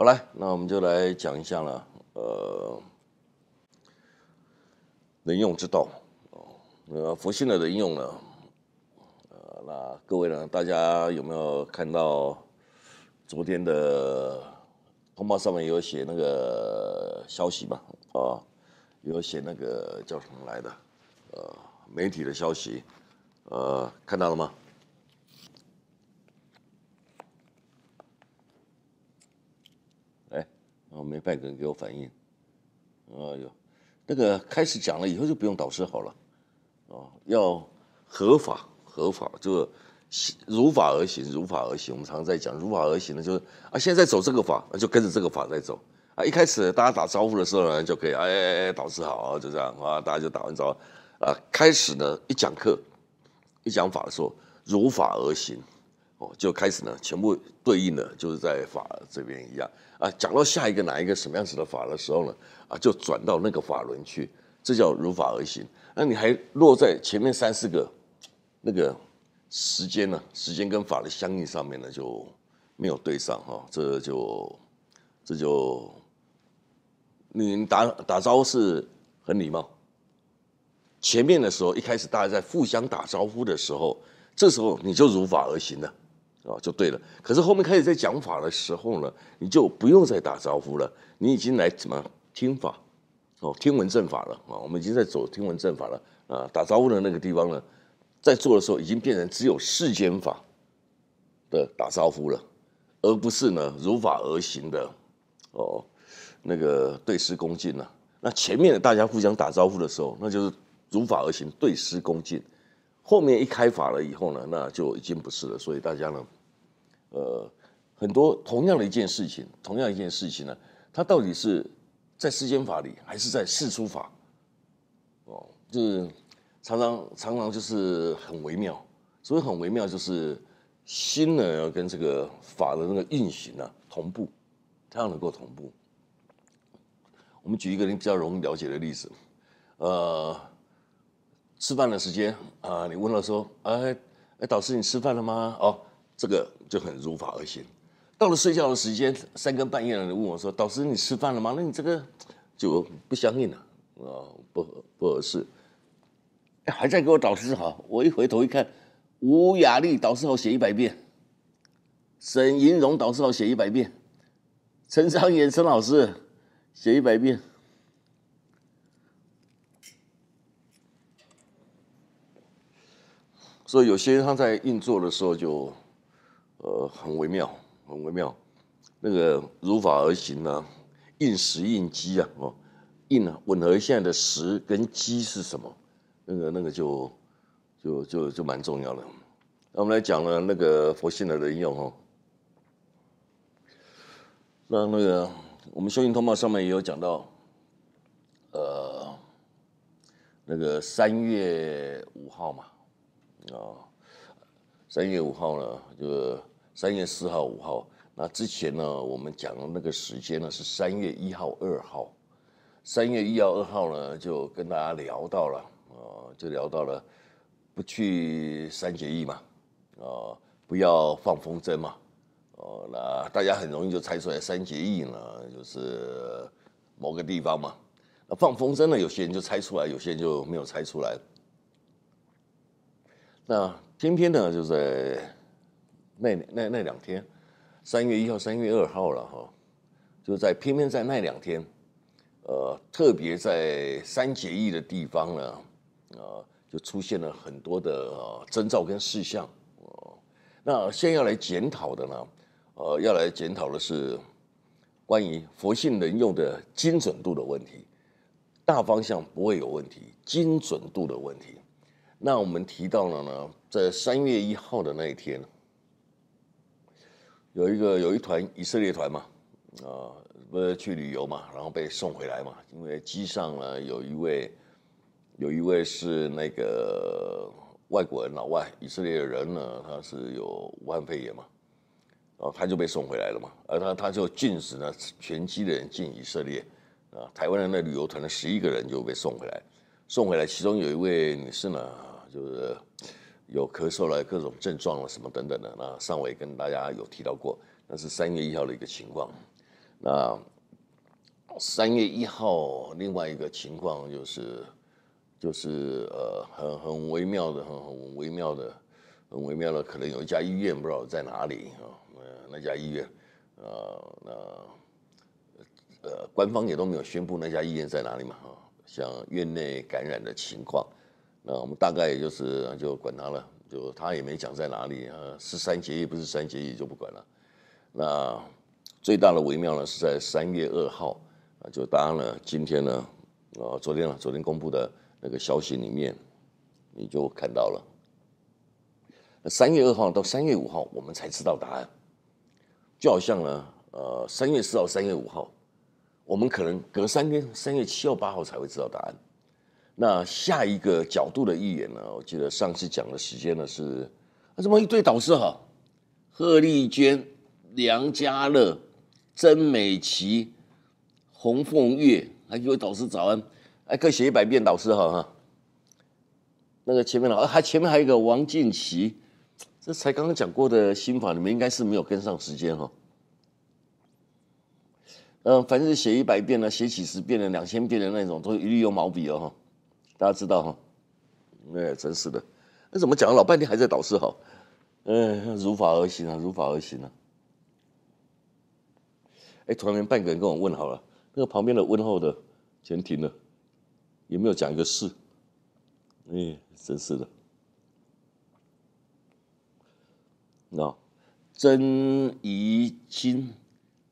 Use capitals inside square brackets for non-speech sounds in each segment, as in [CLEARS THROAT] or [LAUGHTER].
好，来，那我们就来讲一下了，呃，人用之道，哦，呃，佛性的人用呢，呃，那各位呢，大家有没有看到昨天的通报上面有写那个消息嘛？啊，有写那个叫什么来的？呃，媒体的消息，呃，看到了吗？哦，没拜哥给我反应，啊哟，那个开始讲了以后就不用导师好了，哦，要合法合法，就如法而行，如法而行。我们常在讲如法而行呢，就是啊，现在走这个法，就跟着这个法在走。啊，一开始大家打招呼的时候呢，就可以哎哎哎，导师好，就这样啊，大家就打完招呼。啊，开始呢一讲课，一讲法的时候，如法而行。哦，就开始呢，全部对应的，就是在法这边一样啊。讲到下一个哪一个什么样子的法的时候呢，啊，就转到那个法轮去，这叫如法而行。那你还落在前面三四个那个时间呢？时间跟法的相应上面呢，就没有对上哈。这就这就你打打招呼是很礼貌。前面的时候一开始大家在互相打招呼的时候，这时候你就如法而行了。啊，就对了。可是后面开始在讲法的时候呢，你就不用再打招呼了。你已经来什么听法，哦，听闻正法了啊。我们已经在走听闻正法了啊。打招呼的那个地方呢，在做的时候已经变成只有世间法的打招呼了，而不是呢如法而行的哦。那个对师恭敬了。那前面大家互相打招呼的时候，那就是如法而行对师恭敬。后面一开法了以后呢，那就已经不是了。所以大家呢。呃，很多同样的一件事情，同样一件事情呢，它到底是在世间法里，还是在世出法？哦，就是常常常常就是很微妙，所以很微妙就是心呢要跟这个法的那个运行呢同步，要能够同步。我们举一个比较容易了解的例子，呃，吃饭的时间啊，你问了说，哎哎，导师你吃饭了吗？哦。这个就很如法而行。到了睡觉的时间，三更半夜了，你问我说：“导师，你吃饭了吗？”那你这个就不相应了，啊，不合不合适。还在给我导师好，我一回头一看，吴雅丽导师好写一百遍，沈银荣导师好写一百遍，陈昌炎陈老师写一百遍。所以有些他在运作的时候就。呃，很微妙，很微妙，那个如法而行啊，应时应机啊，哦，应啊，吻合现在的时跟机是什么？那个那个就就就就蛮重要的。那我们来讲呢，那个佛性的人用哦，那那个我们修行通报上面也有讲到，呃，那个三月五号嘛，啊，三月五号呢就。三月四号、五号，那之前呢，我们讲的那个时间呢是三月一号、二号。三月一号、二号呢，就跟大家聊到了，啊，就聊到了不去三结义嘛，啊，不要放风筝嘛，呃，那大家很容易就猜出来三结义呢就是某个地方嘛，那放风筝呢，有些人就猜出来，有些人就没有猜出来。那偏偏呢，就在那那那两天，三月一号、三月二号了哈，就在偏偏在那两天，呃，特别在三结义的地方呢，呃，就出现了很多的征兆跟事项。哦，那先要来检讨的呢，呃，要来检讨的是关于佛性能用的精准度的问题。大方向不会有问题，精准度的问题。那我们提到了呢，在三月一号的那一天。有一个有一团以色列团嘛，啊，不是去旅游嘛，然后被送回来嘛，因为机上呢有一位，有一位是那个外国人老外以色列的人呢，他是有武汉肺炎嘛，然后他就被送回来了嘛，而他他就禁止呢全机的人进以色列，啊，台湾的那旅游团的十一个人就被送回来，送回来其中有一位女士呢，就是。有咳嗽了，各种症状了，什么等等的。那上回跟大家有提到过，那是三月一号的一个情况。那三月一号另外一个情况就是，就是呃很很微妙的，很很微妙的，很微妙的。可能有一家医院不知道在哪里啊，那那家医院，呃那呃官方也都没有宣布那家医院在哪里嘛？哈，像院内感染的情况。那我们大概也就是就管他了，就他也没讲在哪里啊，是三结义不是三结义就不管了。那最大的微妙呢是在三月二号啊，就当案呢今天呢啊昨天了昨天公布的那个消息里面你就看到了。三月二号到三月五号我们才知道答案，就好像呢呃三月四号三月五号我们可能隔三天三月七号八号才会知道答案。那下一个角度的预言呢？我记得上次讲的时间呢是，啊，怎么一堆导师哈？贺丽娟、梁家乐、曾美琪、洪凤月，还一位导师早安，哎，各以写一百遍导师哈哈。那个前面老，还前面还有一个王进奇，这才刚刚讲过的心法，你们应该是没有跟上时间哈。嗯，凡是写一百遍的、写几十遍的、两千遍的那种，都一律用毛笔哦哈。大家知道哈，哎，真是的，那怎么讲了老半天还在导是好，哎，如法而行啊，如法而行啊。哎，突然间半个人跟我问好了，那个旁边的问候的前庭的，有没有讲一个事？哎，真是的。那曾怡欣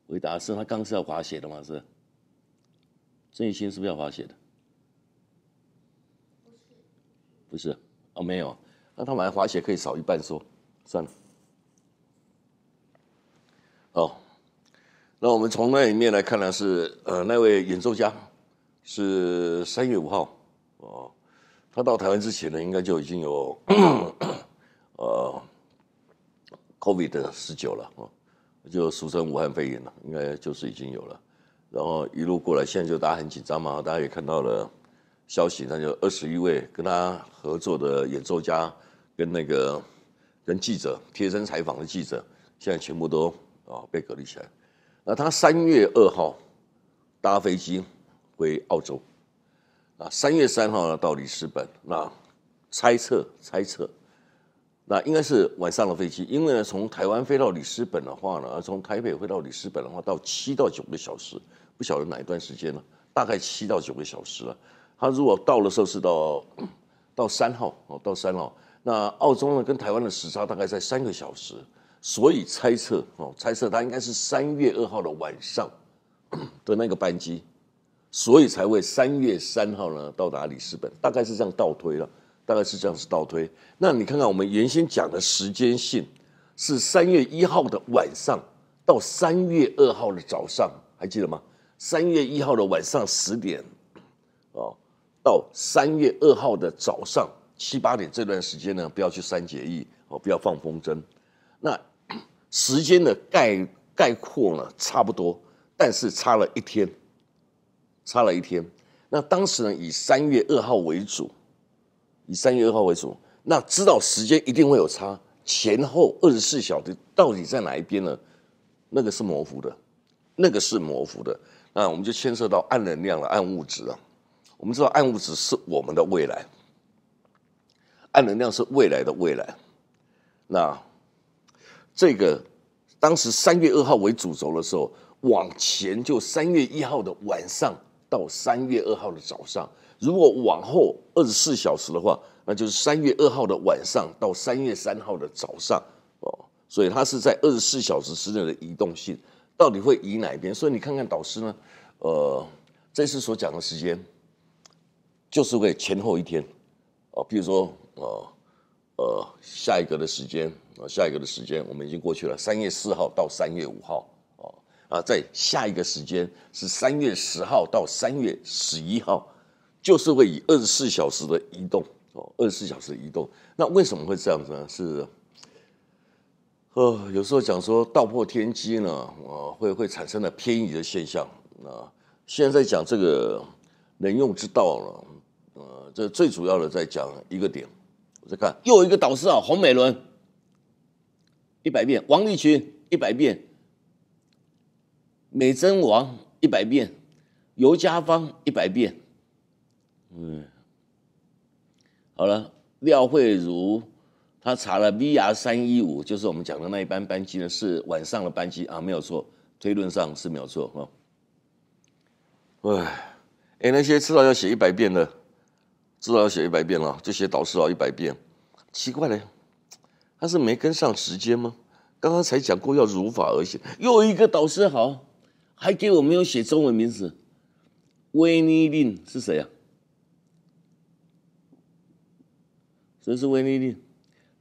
回答是，他刚是要滑雪的嘛是？曾怡欣是不是要滑雪的？不是，哦没有，那他买滑雪可以少一半，说算了。哦，那我们从那一面来看呢，是呃那位演奏家是三月五号，哦，他到台湾之前呢，应该就已经有，呃，COVID 十九了，哦，就俗称武汉肺炎了，应该就是已经有了。然后一路过来，现在就大家很紧张嘛，大家也看到了。消息，那就二十一位跟他合作的演奏家，跟那个跟记者贴身采访的记者，现在全部都啊被隔离起来。那他三月二号搭飞机回澳洲，啊，三月三号呢到里斯本。那猜测猜测，那应该是晚上的飞机，因为呢从台湾飞到里斯本的话呢，从台北飞到里斯本的话，到七到九个小时，不晓得哪一段时间呢，大概七到九个小时了。他如果到的时候是到 [CLEARS THROAT] 到三号哦，到三号，那澳洲呢跟台湾的时差大概在三个小时，所以猜测哦，猜测他应该是三月二号的晚上 [CLEARS THROAT] 的那个班机，所以才会三月三号呢到达里斯本，大概是这样倒推了，大概是这样子倒推。那你看看我们原先讲的时间线是三月一号的晚上到三月二号的早上，还记得吗？三月一号的晚上十点哦。到三月二号的早上七八点这段时间呢，不要去三节义哦，不要放风筝。那时间的概概括呢，差不多，但是差了一天，差了一天。那当时呢，以三月二号为主，以三月二号为主。那知道时间一定会有差，前后二十四小时到底在哪一边呢？那个是模糊的，那个是模糊的。那我们就牵涉到暗能量了，暗物质啊。我们知道暗物质是我们的未来，暗能量是未来的未来。那这个当时三月二号为主轴的时候，往前就三月一号的晚上到三月二号的早上。如果往后二十四小时的话，那就是三月二号的晚上到三月三号的早上哦。所以它是在二十四小时之内的移动性，到底会移哪边？所以你看看导师呢，呃，这次所讲的时间。就是会前后一天，哦，比如说，呃，呃，下一个的时间啊，下一个的时间我们已经过去了，三月四号到三月五号，哦，啊，在下一个时间是三月十号到三月十一号，就是会以二十四小时的移动，哦，二十四小时的移动，那为什么会这样子呢？是，呃，有时候讲说道破天机呢，啊，会会产生了偏移的现象，啊，现在在讲这个。能用之道了，呃，这最主要的在讲一个点。我在看又一个导师啊，洪美伦一百遍，王立群一百遍，美珍王一百遍，尤佳芳一百遍。嗯，好了，廖慧茹她查了 VR 三一五，就是我们讲的那一班班机呢，是晚上的班机啊，没有错，推论上是没有错哈。唉。哎，那些知道要写一百遍的，知道要写一百遍了，就写导师啊一百遍。奇怪嘞，他是没跟上时间吗？刚刚才讲过要如法而行，又一个导师好，还给我没有写中文名字。威尼利是谁呀？谁是威尼利？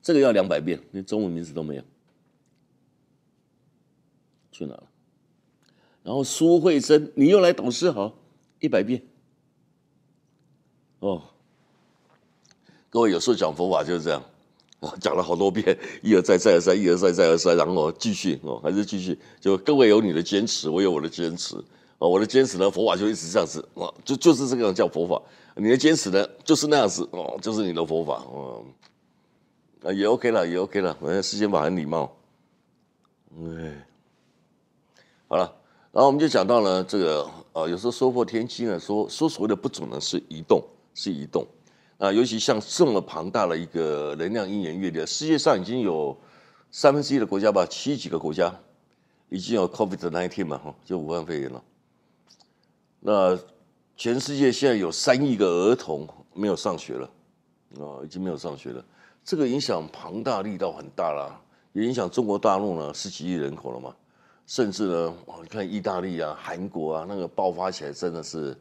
这个要两百遍，连中文名字都没有，去哪了？然后苏慧珍，你又来导师好。一百遍，哦，各位有时候讲佛法就是这样，哦，[LAUGHS] 讲了好多遍，[LAUGHS] 一而再，再而三，一而再，再而三，然后继续，哦，还是继续，就各位有你的坚持，我有我的坚持，哦，我的坚持呢，佛法就一直这样子，哇，就就是这个叫佛法，你的坚持呢，就是那样子，哦，就是你的佛法，嗯，啊，也 OK 了，也 OK 了，正世间法很礼貌，哎，好了。然后我们就讲到了这个，呃，有时候说破天机呢，说说所谓的不准呢是移动，是移动，啊，尤其像这么庞大的一个能量因缘阅历，世界上已经有三分之一的国家吧，七几个国家已经有 COVID-19 嘛，哈，就武汉肺炎了。那全世界现在有三亿个儿童没有上学了，啊，已经没有上学了，这个影响庞大力道很大了，也影响中国大陆呢，十几亿人口了嘛。甚至呢，我看意大利啊、韩国啊，那个爆发起来真的是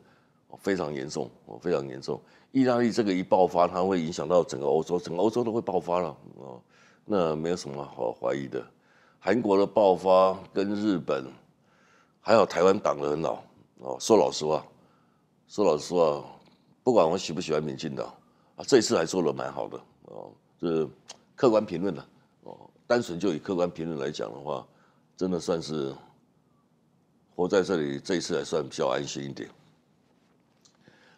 非常严重，哦，非常严重。意大利这个一爆发，它会影响到整个欧洲，整个欧洲都会爆发了，哦，那没有什么好怀疑的。韩国的爆发跟日本还有台湾挡得很好，哦，说老实话，说老实话，不管我喜不喜欢民进党，啊，这次还做的蛮好的，哦，这客观评论的，哦，单纯就以客观评论来讲的话。真的算是活在这里，这一次还算比较安心一点。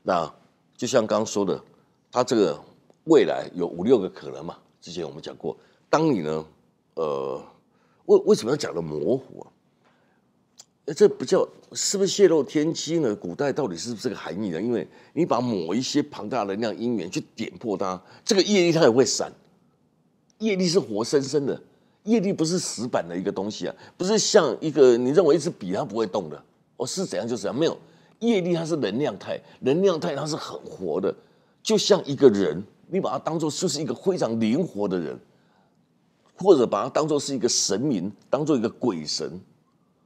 那就像刚刚说的，它这个未来有五六个可能嘛？之前我们讲过，当你呢，呃，为为什么要讲的模糊啊？那这不叫是不是泄露天机呢？古代到底是不是这个含义呢？因为你把某一些庞大能量因缘去点破它，这个业力它也会散，业力是活生生的。业力不是死板的一个东西啊，不是像一个你认为一支笔它不会动的，哦是怎样就怎样，没有业力它是能量态，能量态它是很活的，就像一个人，你把它当做就是一个非常灵活的人，或者把它当做是一个神明，当做一个鬼神，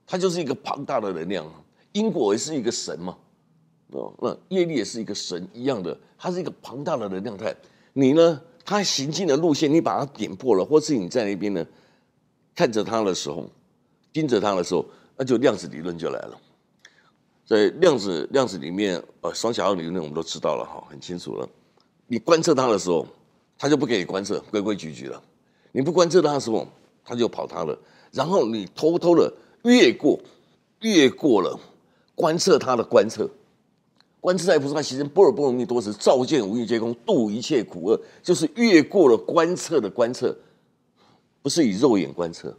它就是一个庞大的能量，因果也是一个神嘛，哦那业力也是一个神一样的，它是一个庞大的能量态，你呢，它行进的路线你把它点破了，或是你在那边呢？看着它的时候，盯着它的时候，那就量子理论就来了。在量子量子里面，呃，双狭义理论我们都知道了哈，很清楚了。你观测它的时候，它就不给你观测，规规矩矩的；你不观测它的时候，它就跑它了。然后你偷偷的越过，越过了观测它的观测。观自在菩萨，其实波尔波罗蜜多时，照见五蕴皆空，度一切苦厄，就是越过了观测的观测。不是以肉眼观测，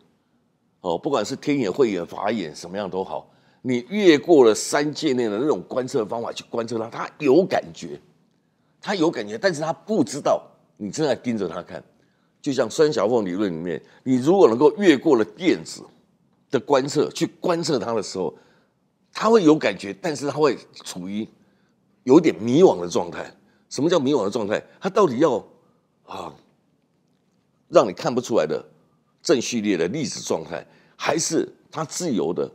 哦，不管是天眼、慧眼、法眼，什么样都好，你越过了三界内的那种观测方法去观测它，它有感觉，它有感觉，但是它不知道你正在盯着它看。就像孙小凤理论里面，你如果能够越过了电子的观测去观测它的时候，它会有感觉，但是它会处于有点迷惘的状态。什么叫迷惘的状态？它到底要啊，让你看不出来的。正序列的粒子状态，还是它自由的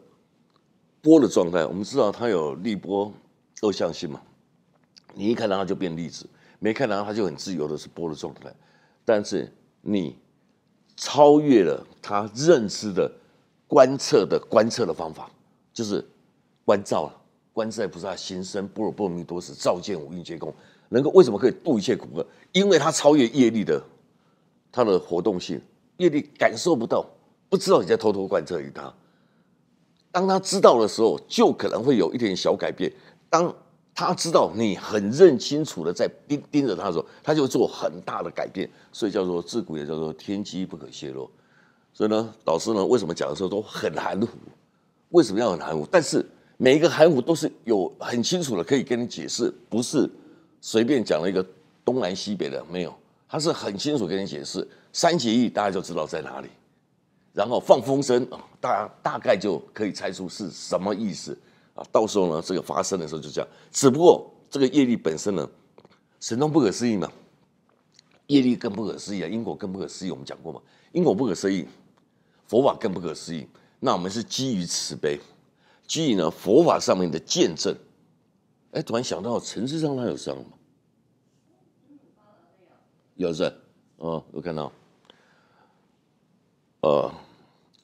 波的状态？我们知道它有立波二象性嘛？你一看到它就变粒子，没看到它，就很自由的是波的状态。但是你超越了他认知的、观测的观测的方法，就是观照了。观在菩萨行深般若波罗蜜多时，照见五蕴皆空。能够为什么可以度一切苦厄？因为它超越业力的它的活动性。业力感受不到，不知道你在偷偷贯彻于他。当他知道的时候，就可能会有一点小改变。当他知道你很认清楚的在盯盯着他的时候，他就做很大的改变。所以叫做自古也叫做天机不可泄露。所以呢，导师呢，为什么讲的时候都很含糊？为什么要很含糊？但是每一个含糊都是有很清楚的可以跟你解释，不是随便讲了一个东南西北的没有。他是很清楚跟你解释三结义大家就知道在哪里，然后放风声啊，大家大概就可以猜出是什么意思啊。到时候呢，这个发生的时候就这样。只不过这个业力本身呢，神通不可思议嘛，业力更不可思议，啊，因果更不可思议。我们讲过嘛，因果不可思议，佛法更不可思议。那我们是基于慈悲，基于呢佛法上面的见证。哎，突然想到城市上那有这样吗？有是，哦，有看到，呃，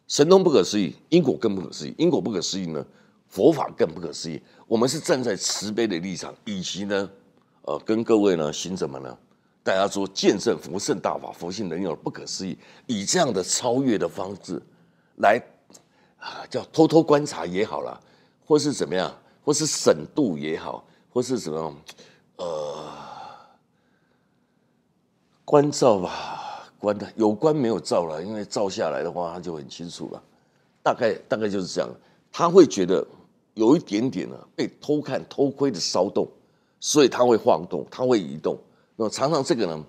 神通不可思议，因果更不可思议，因果不可思议呢，佛法更不可思议。我们是站在慈悲的立场，以及呢，呃，跟各位呢，行者们呢，大家说见证佛圣大法，佛性能有不可思议，以这样的超越的方式，来啊，叫偷偷观察也好了，或是怎么样，或是省度也好，或是怎么样，呃。关照吧，关的有关没有照了，因为照下来的话，他就很清楚了。大概大概就是这样，他会觉得有一点点呢被偷看偷窥的骚动，所以他会晃动，他会移动。那么常常这个呢，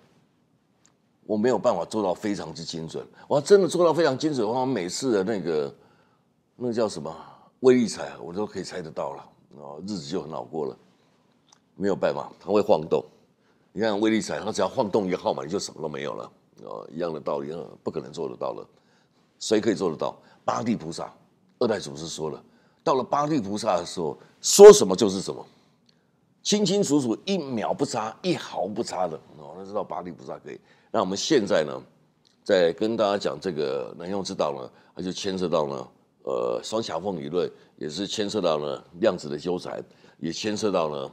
我没有办法做到非常之精准。我真的做到非常精准的话，我每次的那个那个叫什么威力猜，我都可以猜得到了，啊，日子就很好过了。没有办法，他会晃动。你看威力才，他只要晃动一个号码，你就什么都没有了。哦，一样的道理，不可能做得到了。谁可以做得到？八地菩萨，二代祖师说了，到了八地菩萨的时候，说什么就是什么，清清楚楚，一秒不差，一毫不差的。哦，那知道八地菩萨可以。那我们现在呢，在跟大家讲这个能用之道呢，它就牵涉到呢，呃，双狭缝理论，也是牵涉到了量子的纠缠，也牵涉到了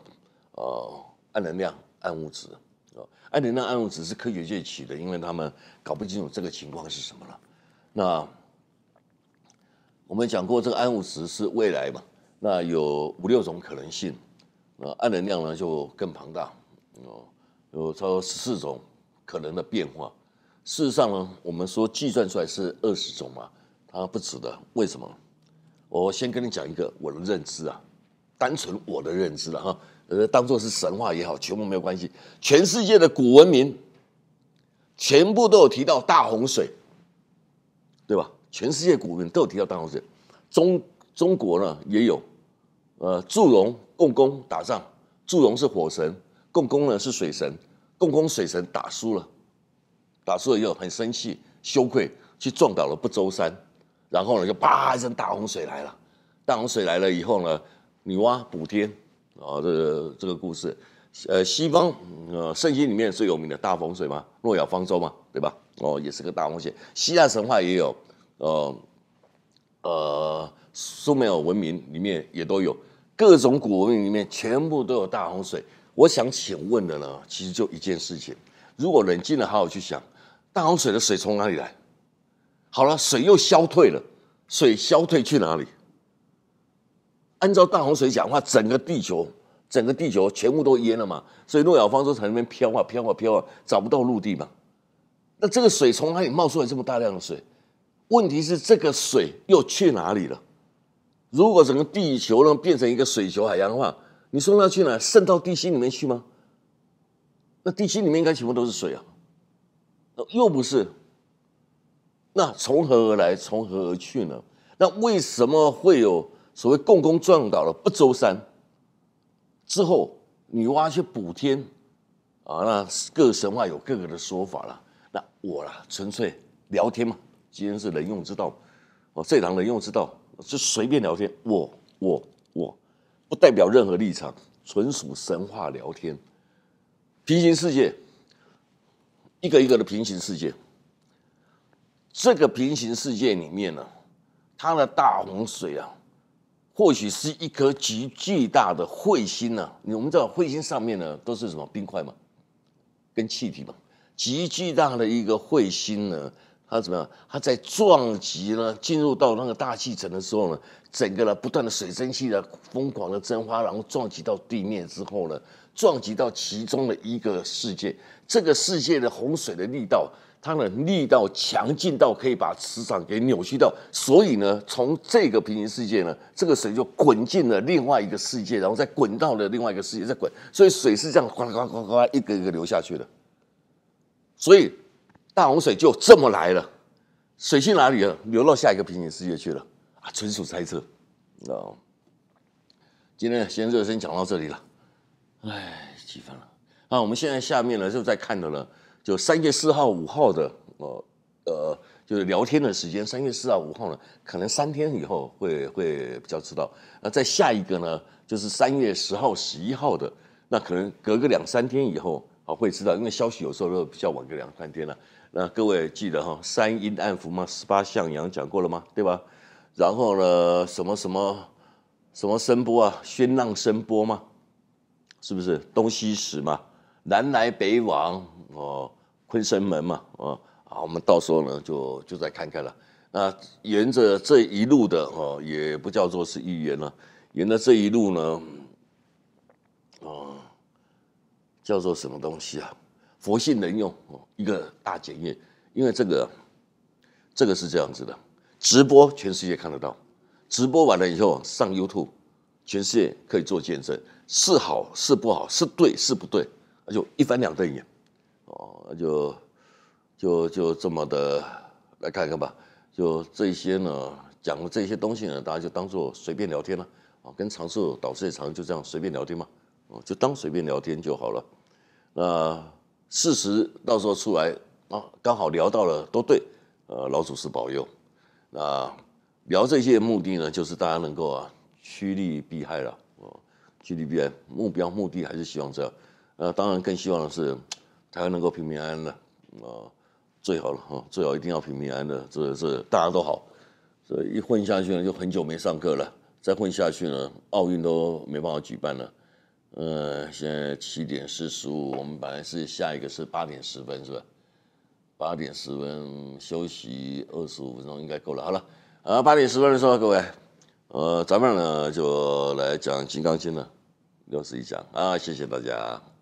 呃暗能量。暗物质，啊，暗能量、暗物质是科学界起的，因为他们搞不清楚这个情况是什么了。那我们讲过，这个暗物质是未来嘛？那有五六种可能性，那暗能量呢就更庞大，哦，有超过十四种可能的变化。事实上呢，我们说计算出来是二十种嘛，它不止的。为什么？我先跟你讲一个我的认知啊。单纯我的认知了哈，呃，当做是神话也好，全部没有关系。全世界的古文明全部都有提到大洪水，对吧？全世界古文明都有提到大洪水。中中国呢也有，呃，祝融、共工打仗。祝融是火神，共工呢是水神。共工水神打输了，打输了以后很生气、羞愧，去撞倒了不周山，然后呢就啪一声大洪水来了。大洪水来了以后呢？女娲补天啊，这个这个故事，呃，西方呃圣经里面最有名的大洪水嘛，诺亚方舟嘛，对吧？哦，也是个大洪水。希腊神话也有，呃呃，苏美尔文明里面也都有，各种古文明里面全部都有大洪水。我想请问的呢，其实就一件事情：如果冷静的好好去想，大洪水的水从哪里来？好了，水又消退了，水消退去哪里？按照大洪水讲话，整个地球，整个地球全部都淹了嘛？所以陆小芳说在那边飘啊飘啊飘啊，找不到陆地嘛？那这个水从哪里冒出来这么大量的水？问题是这个水又去哪里了？如果整个地球呢变成一个水球海洋的话，你说它去哪？渗到地心里面去吗？那地心里面应该全部都是水啊？又不是？那从何而来？从何而去呢？那为什么会有？所谓共工撞倒了不周山，之后女娲去补天，啊，那各神话有各个的说法了。那我啦，纯粹聊天嘛，今天是人用之道，哦，这堂人用之道就随便聊天，我我我，不代表任何立场，纯属神话聊天。平行世界，一个一个的平行世界，这个平行世界里面呢，它的大洪水啊。或许是一颗极巨大的彗星呢？我们知道彗星上面呢都是什么冰块嘛，跟气体嘛，极巨大的一个彗星呢，它怎么样？它在撞击呢，进入到那个大气层的时候呢，整个呢不断的水蒸气呢疯狂的蒸发，然后撞击到地面之后呢，撞击到其中的一个世界，这个世界的洪水的力道。它呢力到强劲到可以把磁场给扭曲掉，所以呢，从这个平行世界呢，这个水就滚进了另外一个世界，然后再滚到了另外一个世界，再滚，所以水是这样呱呱呱呱一个一个流下去的，所以大洪水就这么来了。水去哪里了？流到下一个平行世界去了啊，纯属猜测哦。今天先就先讲到这里了，哎，几分了？啊，我们现在下面呢就在看的呢。就三月四号、五号的，呃呃，就是聊天的时间。三月四号、五号呢，可能三天以后会会比较知道。那再下一个呢，就是三月十号、十一号的，那可能隔个两三天以后啊会知道，因为消息有时候都比较晚个两三天了。那各位记得哈，三阴暗符嘛，十八向阳讲过了吗？对吧？然后呢，什么什么什么声波啊，喧浪声波嘛，是不是东西时嘛？南来北往，哦，昆生门嘛，哦啊，我们到时候呢，就就再看看了。那沿着这一路的，哦，也不叫做是预言了。沿着这一路呢，啊，叫做什么东西啊？佛性能用，一个大检验。因为这个，这个是这样子的：直播全世界看得到，直播完了以后上 YouTube，全世界可以做见证，是好是不好，是对是不对。就一翻两瞪眼，哦，就就就这么的来看看吧。就这些呢，讲的这些东西呢，大家就当做随便聊天了啊。跟常寿导师也常就这样随便聊天嘛，哦，就当随便聊天就好了。那事实到时候出来啊，刚好聊到了都对，呃，老祖师保佑。那聊这些目的呢，就是大家能够啊趋利避害了，哦，趋利避害，目标目的还是希望这。样。那当然更希望的是，[TSK] 台湾能够平平安安的啊，最好了哈，最好一定要平平安安的，这这大家都好。所以一混下去呢，就很久没上课了；再混下去呢，奥运都没办法举办了。呃，现在七点四十五，我们本来是下一个是八点十分，是吧？八点十分休息二十五分钟应该够了。好了，啊，八点十分的时候各位，呃，咱们呢就来讲《金刚经》了，六十讲啊，谢谢大家。